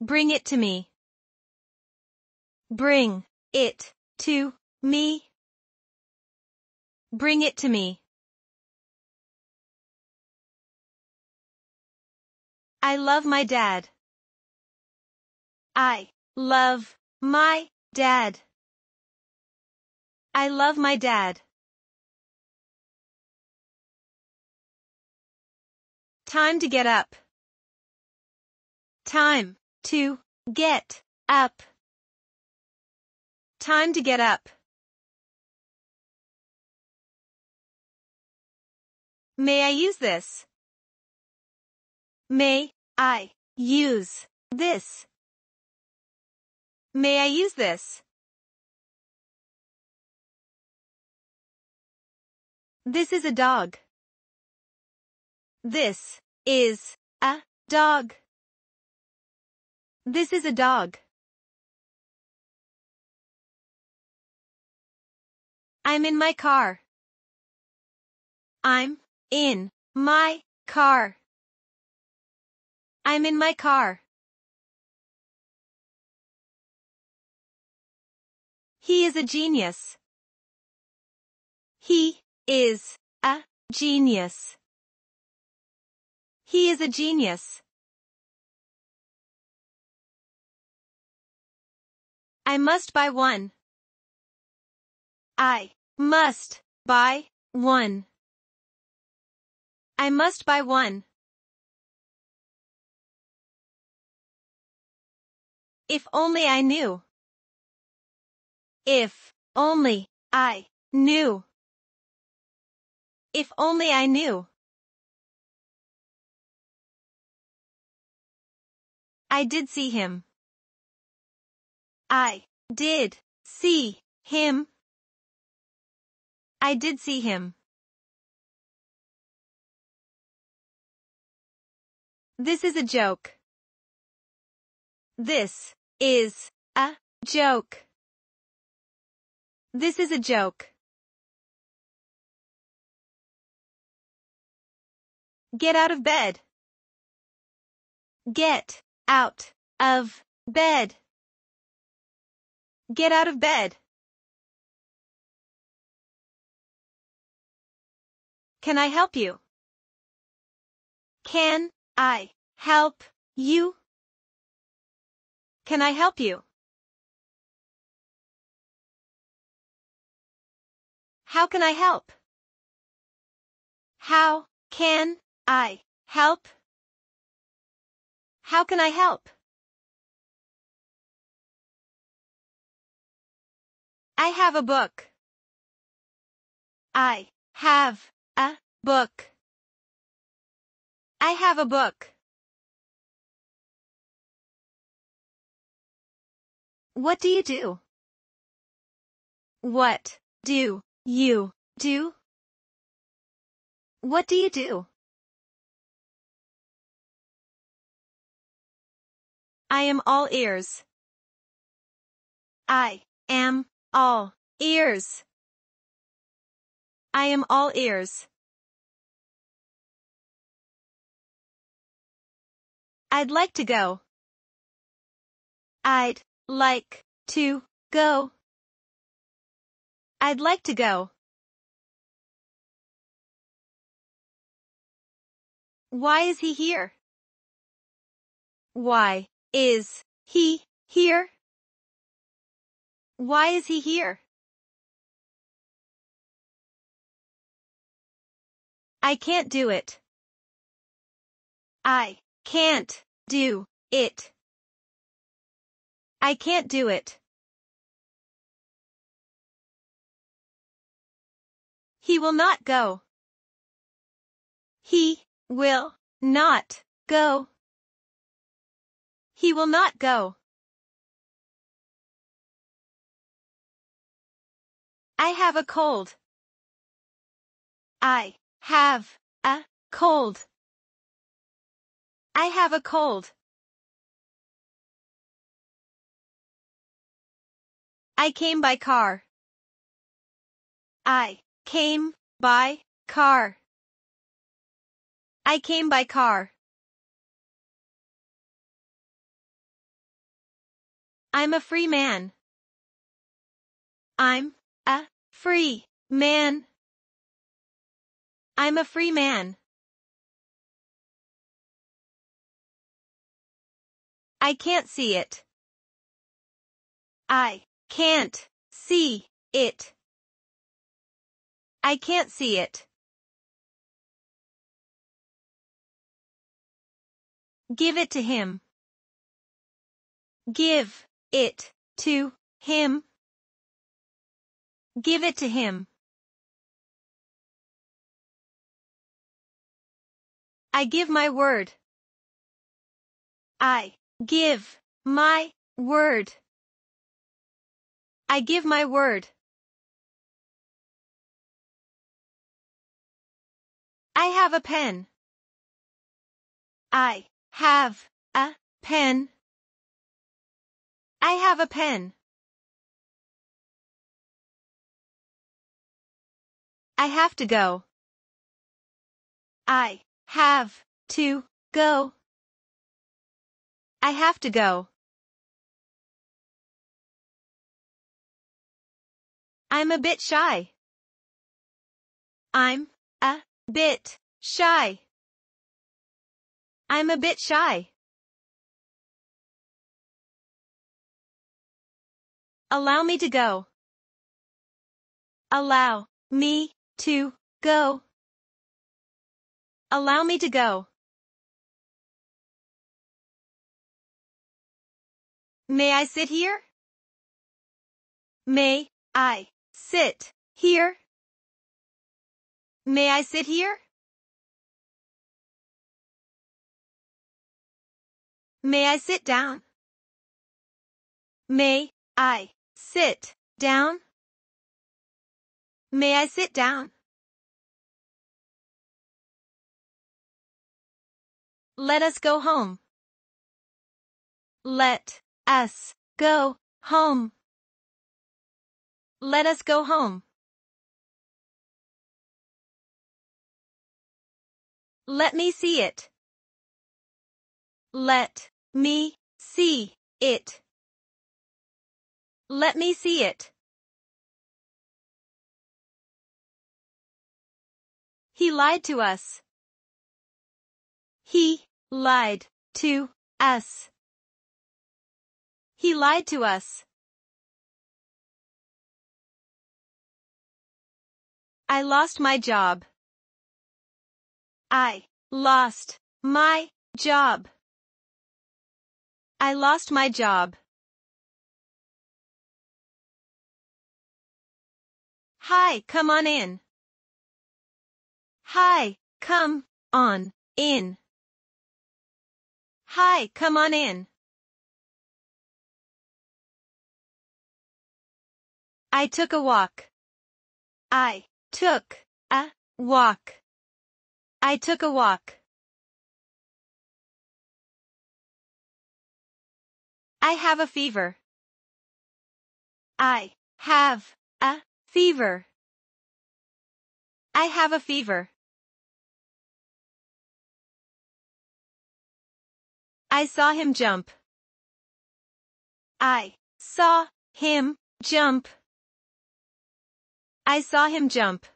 Bring it to me. Bring it to me. Bring it to me. I love my dad. I love my dad. I love my dad. Time to get up. Time to get up. Time to get up. May I use this? May I use this? May I use this? This is a dog. This is a dog. This is a dog. I'm in my car. I'm in my car. I'm in my car. He is a genius. He is a genius. He is a genius. I must buy one. I must buy one. I must buy one. If only I knew. If only I knew. If only I knew. I did see him. I did see him. I did see him. This is a joke. This is a joke. This is a joke. Get out of bed. Get out of bed. Get out of bed. Can I help you? Can I help you? Can I help you? How can I help? How can I help? How can I help? I have a book. I have a book. I have a book. What do you do? What do you do? What do you do? I am all ears. I am all, ears. I am all ears. I'd like to go. I'd like to go. I'd like to go. Why is he here? Why is he here? Why is he here? I can't do it. I can't do it. I can't do it. He will not go. He will not go. He will not go. I have a cold. I have a cold. I have a cold. I came by car. I came by car. I came by car. I'm a free man. I'm a free man. I'm a free man. I can't see it. I can't see it. I can't see it. Give it to him. Give it to him. Give it to him. I give my word. I give my word. I give my word. I have a pen. I have a pen. I have a pen. I have to go. I have to go. I have to go. I'm a bit shy. I'm a bit shy. I'm a bit shy. Allow me to go. Allow me to go. Allow me to go. May I sit here? May I sit here? May I sit here? May I sit down? May I sit down? May I sit down? Let us go home. Let us go home. Let us go home. Let me see it. Let me see it. Let me see it. He lied to us. He lied to us. He lied to us. I lost my job. I lost my job. I lost my job. Hi, come on in. Hi, come on in. Hi, come on in. I took a walk. I took a walk. I took a walk. I have a fever. I have a fever. I have a fever. I saw him jump. I saw him jump. I saw him jump.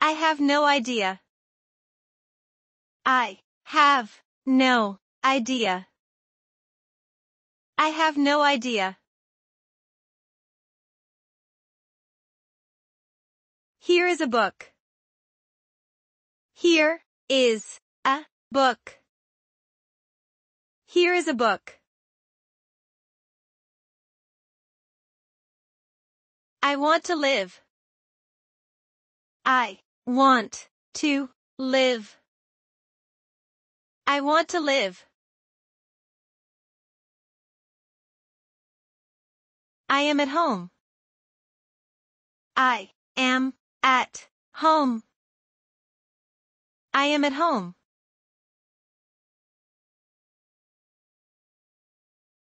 I have no idea. I have no idea. I have no idea. Here is a book. Here is a book. Here is a book. I want to live. I want to live. I want to live. I am at home. I am at home. I am at home.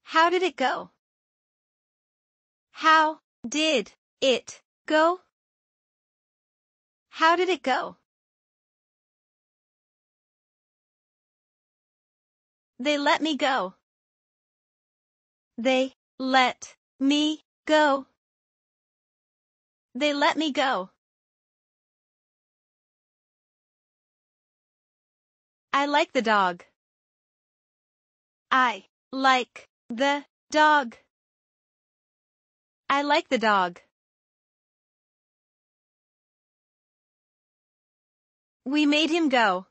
How did it go? How did it go? How did it go? They let me go. They let me go. They let me go. I like the dog. I like the dog. I like the dog. We made him go.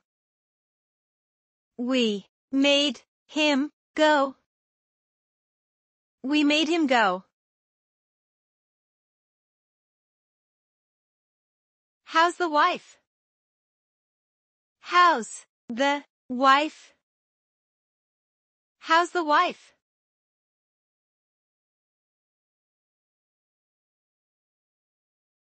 We made him go. We made him go. How's the wife? How's the wife. How's the wife?